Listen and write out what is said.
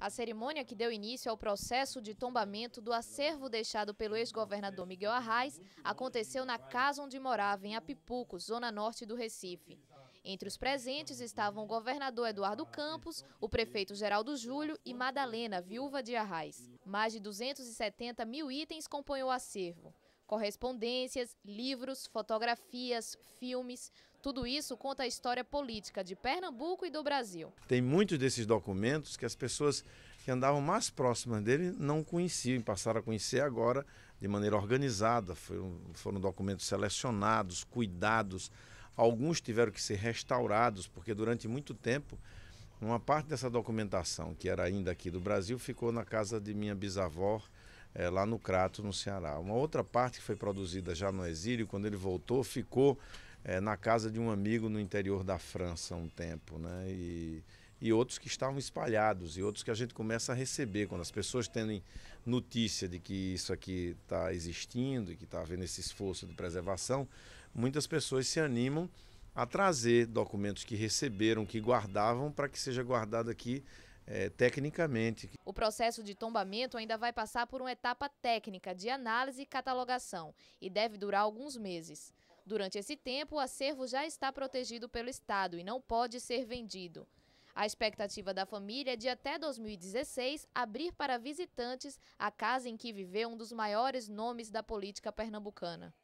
A cerimônia que deu início ao processo de tombamento do acervo deixado pelo ex-governador Miguel Arraes aconteceu na casa onde morava, em Apipuco, zona norte do Recife. Entre os presentes estavam o governador Eduardo Campos, o prefeito Geraldo Júlio e Madalena, viúva de Arraes. Mais de 270 mil itens compõem o acervo. Correspondências, livros, fotografias, filmes, tudo isso conta a história política de Pernambuco e do Brasil. Tem muitos desses documentos que as pessoas que andavam mais próximas dele não conheciam, passaram a conhecer agora de maneira organizada. Foram, foram documentos selecionados, cuidados. Alguns tiveram que ser restaurados, porque durante muito tempo uma parte dessa documentação, que era ainda aqui do Brasil, ficou na casa de minha bisavó, é, lá no Crato, no Ceará. Uma outra parte que foi produzida já no exílio, quando ele voltou, ficou é, na casa de um amigo no interior da França um tempo, né? E, e outros que estavam espalhados e outros que a gente começa a receber quando as pessoas têm notícia de que isso aqui está existindo e que está havendo esse esforço de preservação, muitas pessoas se animam a trazer documentos que receberam, que guardavam, para que seja guardado aqui é, tecnicamente. O processo de tombamento ainda vai passar por uma etapa técnica de análise e catalogação e deve durar alguns meses. Durante esse tempo, o acervo já está protegido pelo Estado e não pode ser vendido. A expectativa da família é de até 2016 abrir para visitantes a casa em que viveu um dos maiores nomes da política pernambucana.